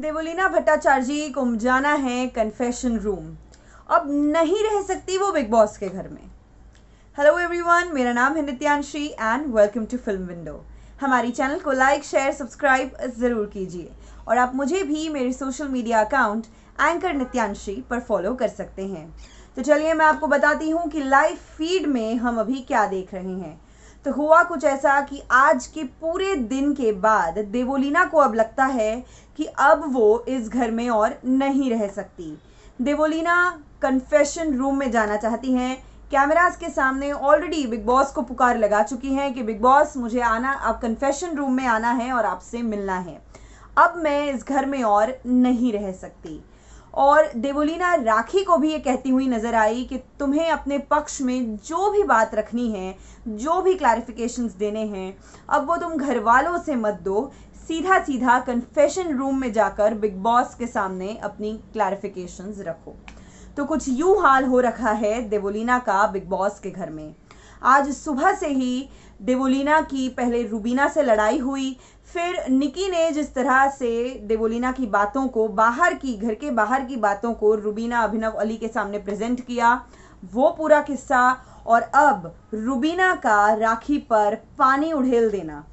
देवोलीना भट्टाचार्य जी को जाना है कन्फेशन रूम अब नहीं रह सकती वो बिग बॉस के घर में हेलो एवरीवन मेरा नाम है Nityanshi and welcome to film window हमारी चैनल को लाइक शेयर सब्सक्राइब ज़रूर कीजिए और आप मुझे भी मेरे social media account anchor Nityanshi पर फॉलो कर सकते हैं तो चलिए मैं आपको बताती हूँ कि लाइव फीड में हम अभी क्या देख रहे हैं तो हुआ कुछ ऐसा कि आज के पूरे दिन के बाद देवोलीना को अब लगता है कि अब वो इस घर में और नहीं रह सकती देवोलीना कन्फेशन रूम में जाना चाहती हैं कैमराज के सामने ऑलरेडी बिग बॉस को पुकार लगा चुकी हैं कि बिग बॉस मुझे आना आप कन्फेशन रूम में आना है और आपसे मिलना है अब मैं इस घर में और नहीं रह सकती और देवोलीना राखी को भी ये कहती हुई नज़र आई कि तुम्हें अपने पक्ष में जो भी बात रखनी है जो भी क्लैरिफिकेशंस देने हैं अब वो तुम घर वालों से मत दो सीधा सीधा कन्फेशन रूम में जाकर बिग बॉस के सामने अपनी क्लैरिफिकेशंस रखो तो कुछ यूं हाल हो रखा है देवोलीना का बिग बॉस के घर में आज सुबह से ही देवोलीना की पहले रूबीना से लड़ाई हुई फिर निकी ने जिस तरह से देवोलीना की बातों को बाहर की घर के बाहर की बातों को रूबीना अभिनव अली के सामने प्रेजेंट किया वो पूरा किस्सा और अब रूबीना का राखी पर पानी उड़ेल देना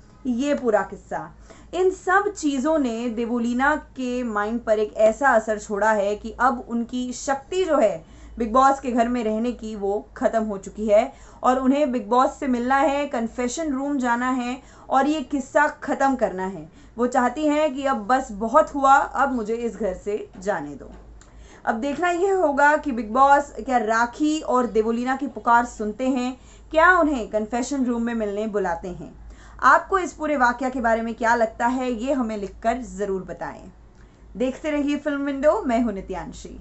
ये पूरा किस्सा इन सब चीज़ों ने देवोलीना के माइंड पर एक ऐसा असर छोड़ा है कि अब उनकी शक्ति जो है बिग बॉस के घर में रहने की वो ख़त्म हो चुकी है और उन्हें बिग बॉस से मिलना है कन्फेशन रूम जाना है और ये किस्सा ख़त्म करना है वो चाहती हैं कि अब बस बहुत हुआ अब मुझे इस घर से जाने दो अब देखना यह होगा कि बिग बॉस क्या राखी और देवोलीना की पुकार सुनते हैं क्या उन्हें कन्फेशन रूम में मिलने बुलाते हैं आपको इस पूरे वाक्य के बारे में क्या लगता है ये हमें लिखकर ज़रूर बताएं देखते रहिए फिल्म विंडो मैं हूं नित्यांशी